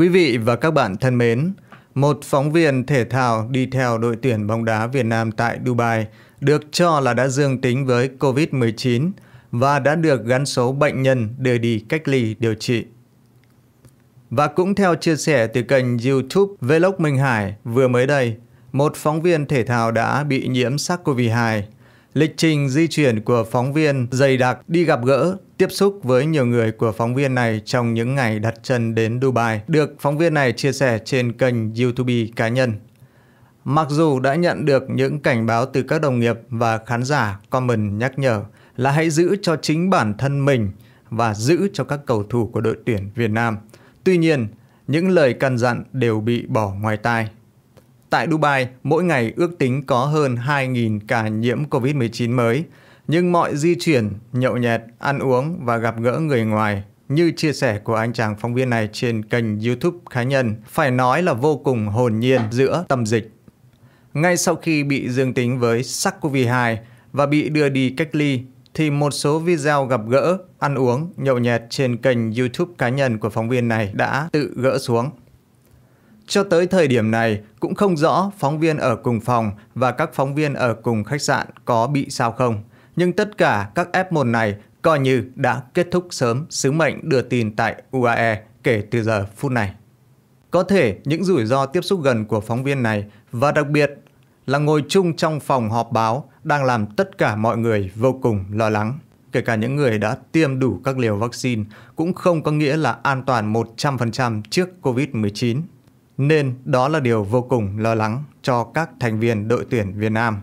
Quý vị và các bạn thân mến, một phóng viên thể thao đi theo đội tuyển bóng đá Việt Nam tại Dubai được cho là đã dương tính với COVID-19 và đã được gắn số bệnh nhân đưa đi cách ly điều trị. Và cũng theo chia sẻ từ kênh YouTube Vlog Minh Hải vừa mới đây, một phóng viên thể thao đã bị nhiễm SARS-CoV-2 Lịch trình di chuyển của phóng viên dày đặc đi gặp gỡ, tiếp xúc với nhiều người của phóng viên này trong những ngày đặt chân đến Dubai được phóng viên này chia sẻ trên kênh YouTube cá nhân. Mặc dù đã nhận được những cảnh báo từ các đồng nghiệp và khán giả comment nhắc nhở là hãy giữ cho chính bản thân mình và giữ cho các cầu thủ của đội tuyển Việt Nam. Tuy nhiên, những lời căn dặn đều bị bỏ ngoài tai. Tại Dubai, mỗi ngày ước tính có hơn 2.000 ca nhiễm COVID-19 mới. Nhưng mọi di chuyển, nhậu nhẹt, ăn uống và gặp gỡ người ngoài như chia sẻ của anh chàng phóng viên này trên kênh YouTube cá nhân, phải nói là vô cùng hồn nhiên giữa tâm dịch. Ngay sau khi bị dương tính với SARS-CoV-2 và bị đưa đi cách ly, thì một số video gặp gỡ, ăn uống, nhậu nhẹt trên kênh YouTube cá nhân của phóng viên này đã tự gỡ xuống. Cho tới thời điểm này, cũng không rõ phóng viên ở cùng phòng và các phóng viên ở cùng khách sạn có bị sao không. Nhưng tất cả các F1 này coi như đã kết thúc sớm sứ mệnh đưa tin tại UAE kể từ giờ phút này. Có thể những rủi ro tiếp xúc gần của phóng viên này và đặc biệt là ngồi chung trong phòng họp báo đang làm tất cả mọi người vô cùng lo lắng. Kể cả những người đã tiêm đủ các liều vaccine cũng không có nghĩa là an toàn 100% trước COVID-19 nên đó là điều vô cùng lo lắng cho các thành viên đội tuyển Việt Nam.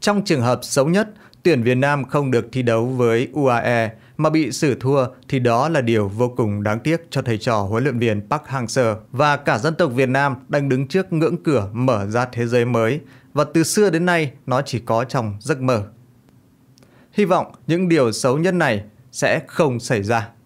Trong trường hợp xấu nhất, tuyển Việt Nam không được thi đấu với UAE mà bị xử thua thì đó là điều vô cùng đáng tiếc cho thầy trò huấn luyện viên Park Hang-seo và cả dân tộc Việt Nam đang đứng trước ngưỡng cửa mở ra thế giới mới và từ xưa đến nay nó chỉ có trong giấc mơ. Hy vọng những điều xấu nhất này sẽ không xảy ra.